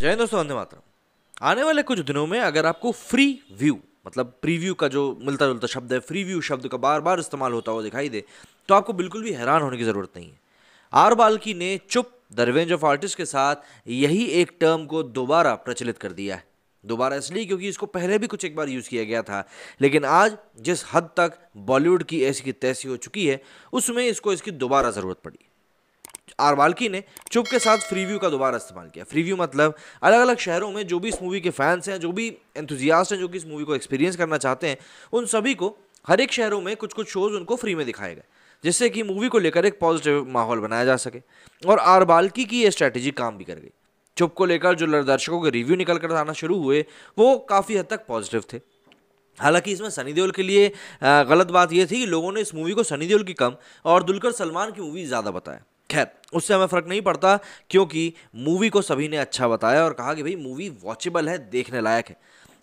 जय दोस्तों वंदे मातरम आने वाले कुछ दिनों में अगर आपको फ्री व्यू मतलब प्रीव्यू का जो मिलता जुलता शब्द है फ्री व्यू शब्द का बार बार इस्तेमाल होता हुआ दिखाई दे तो आपको बिल्कुल भी हैरान होने की ज़रूरत नहीं है आर बाल्की ने चुप द रिवेंज ऑफ आर्टिस्ट के साथ यही एक टर्म को दोबारा प्रचलित कर दिया है दोबारा इसलिए क्योंकि इसको पहले भी कुछ एक बार यूज़ किया गया था लेकिन आज जिस हद तक बॉलीवुड की ऐसी की तैसी हो चुकी है उसमें इसको इसकी दोबारा ज़रूरत पड़ी आरवालकी ने चुप के साथ फ्रीव्यू का दोबारा इस्तेमाल किया फ्रीव्यू मतलब अलग अलग शहरों में जो भी इस मूवी के फैंस हैं जो भी एंथुजियास्ट हैं जो कि इस मूवी को एक्सपीरियंस करना चाहते हैं उन सभी को हर एक शहरों में कुछ कुछ शोज़ उनको फ्री में दिखाए गए जिससे कि मूवी को लेकर एक पॉजिटिव माहौल बनाया जा सके और आरबाल्की की ये स्ट्रैटेजी काम भी कर गई चुप को लेकर जो दर्शकों के रिव्यू निकल कर आना शुरू हुए वो काफ़ी हद तक पॉजिटिव थे हालांकि इसमें सनी देओल के लिए गलत बात यह थी कि लोगों ने इस मूवी को सनी देओल की कम और दुलकर सलमान की मूवी ज़्यादा बताया खैर उससे हमें फ़र्क नहीं पड़ता क्योंकि मूवी को सभी ने अच्छा बताया और कहा कि भाई मूवी वॉचेबल है देखने लायक है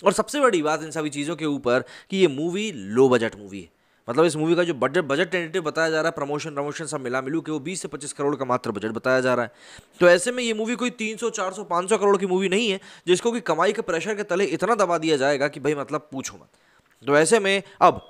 और सबसे बड़ी बात इन सभी चीज़ों के ऊपर कि ये मूवी लो बजट मूवी है मतलब इस मूवी का जो बजट बजट टेंटेटिव बताया जा रहा है प्रमोशन प्रमोशन सब मिला मिलू के वो 20 से 25 करोड़ का मात्र बजट बताया जा रहा है तो ऐसे में ये मूवी कोई 300 400 500 करोड़ की मूवी नहीं है जिसको कि कमाई के प्रेशर के तले इतना दबा दिया जाएगा कि भाई मतलब पूछो मत तो ऐसे में अब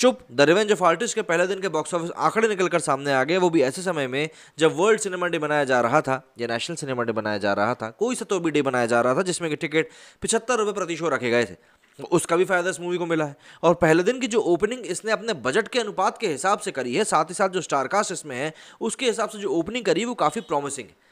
चुप द रिवेंज ऑफ आर्टिस्ट के पहले दिन के बॉक्स ऑफिस आंकड़े निकलकर सामने आ गए वो भी ऐसे समय में जब वर्ल्ड सिनेमा डे बनाया जा रहा था या नेशनल सिनेमा डे बनाया जा रहा था कोई सा तो भी डे बनाया जा रहा था जिसमें कि टिकट पिछहत्तर रुपये प्रति शो रखे गए थे उसका भी फायदा इस मूवी को मिला है और पहले दिन की जो ओपनिंग इसने अपने बजट के अनुपात के हिसाब से करी है साथ ही साथ जो स्टारकास्ट इसमें है उसके हिसाब से जो ओपनिंग करी वो काफ़ी प्रॉमिसिंग है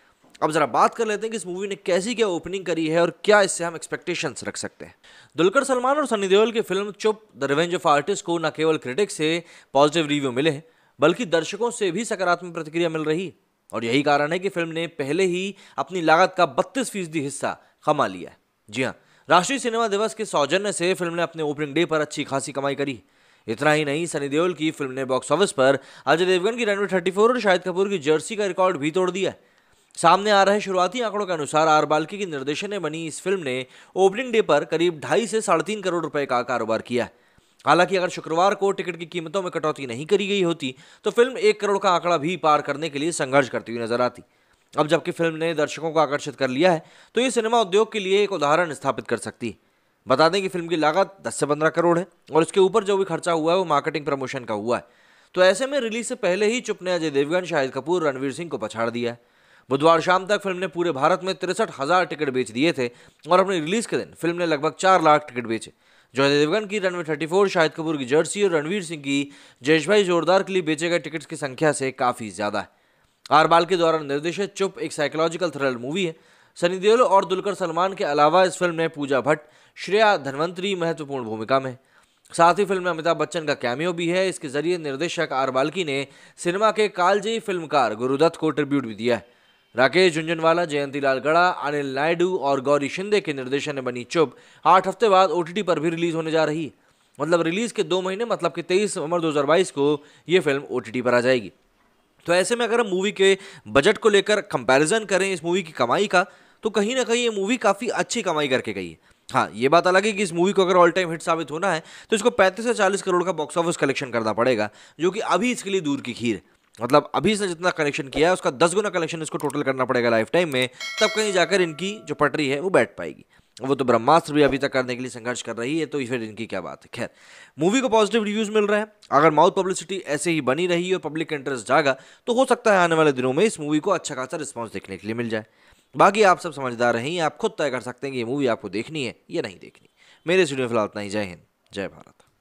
अब ज़रा बात कर लेते हैं कि इस मूवी ने कैसी क्या ओपनिंग करी है और क्या इससे हम एक्सपेक्टेशंस रख सकते हैं दुलकर सलमान और सनी देओल की फिल्म चुप द रिवेंज ऑफ आर्टिस्ट को न केवल क्रिटिक्स से पॉजिटिव रिव्यू मिले बल्कि दर्शकों से भी सकारात्मक प्रतिक्रिया मिल रही है और यही कारण है कि फिल्म ने पहले ही अपनी लागत का बत्तीस फीसदी हिस्सा कमा लिया है जी हाँ राष्ट्रीय सिनेमा दिवस के सौजन्य से फिल्म ने अपने ओपनिंग डे पर अच्छी खासी कमाई करी इतना ही नहीं सनी देओल की फिल्म ने बॉक्स ऑफिस पर अजय देवगन की रनवे 34 और शाहिद कपूर की जर्सी का रिकॉर्ड भी तोड़ दिया है सामने आ रहे शुरुआती आंकड़ों के अनुसार आर बाल्की की निर्देशन में बनी इस फिल्म ने ओपनिंग डे पर करीब ढाई से साढ़े तीन करोड़ रुपए का कारोबार किया है हालांकि अगर शुक्रवार को टिकट की कीमतों में कटौती नहीं करी गई होती तो फिल्म एक करोड़ का आंकड़ा भी पार करने के लिए संघर्ष करती हुई नजर आती अब जबकि फिल्म ने दर्शकों को आकर्षित कर लिया है तो ये सिनेमा उद्योग के लिए एक उदाहरण स्थापित कर सकती है बता दें कि फिल्म की लागत 10 से 15 करोड़ है और इसके ऊपर जो भी खर्चा हुआ है वो मार्केटिंग प्रमोशन का हुआ है तो ऐसे में रिलीज से पहले ही चुप ने अजय देवगन शाहिद कपूर रणवीर सिंह को पछाड़ दिया है बुधवार शाम तक फिल्म ने पूरे भारत में तिरसठ हजार टिकट बेच दिए थे और अपने रिलीज के दिन फिल्म ने लगभग चार लाख टिकट बेचे जॉय देवगन की रनवे 34, शाहिद कपूर की जर्सी और रणवीर सिंह की जयेश भाई जोरदार के लिए बेचे गए टिकट्स की संख्या से काफ़ी ज़्यादा है आर बाल के द्वारा निर्देशित चुप एक साइकोलॉजिकल थ्रिलर मूवी है सनी देओल और दुलकर सलमान के अलावा इस फिल्म में पूजा भट्ट श्रेया धनवंतरी महत्वपूर्ण भूमिका में साथ ही फिल्म में अमिताभ बच्चन का कैमियो भी है इसके जरिए निर्देशक आर बाल्की ने सिनेमा के कालजयी फिल्मकार गुरुदत्त को ट्रिब्यूट भी दिया है राकेश झुंझुनवाला जयंती लाल गढ़ा अनिल नायडू और गौरी शिंदे के निर्देशन में बनी चुप आठ हफ्ते बाद ओ पर भी रिलीज होने जा रही है मतलब रिलीज के दो महीने मतलब कि तेईस नवंबर दो को ये फिल्म ओ पर आ जाएगी तो ऐसे में अगर हम मूवी के बजट को लेकर कंपैरिजन करें इस मूवी की कमाई का तो कहीं ना कहीं ये मूवी काफ़ी अच्छी कमाई करके गई है हाँ ये बात अलग है कि इस मूवी को अगर ऑल टाइम हिट साबित होना है तो इसको 35 से 40 करोड़ का बॉक्स ऑफिस कलेक्शन करना पड़ेगा जो कि अभी इसके लिए दूर की खीर है मतलब अभी से जितना कलेक्शन किया है उसका दस गुना कलेक्शन इसको टोटल करना पड़ेगा लाइफ टाइम में तब कहीं जाकर इनकी जो पटरी है वो बैठ पाएगी वो तो ब्रह्मास्त्र भी अभी तक करने के लिए संघर्ष कर रही है तो फिर इनकी क्या बात है खैर मूवी को पॉजिटिव रिव्यूज मिल रहे हैं अगर माउथ पब्लिसिटी ऐसे ही बनी रही और पब्लिक इंटरेस्ट जागा तो हो सकता है आने वाले दिनों में इस मूवी को अच्छा खासा रिस्पॉन्स देखने के लिए मिल जाए बाकी आप सब समझदार रहें आप खुद तय कर सकते हैं कि ये मूवी आपको देखनी है या नहीं देखनी मेरे स्टूडियो फिलहाल इतना ही जय हिंद जय भारत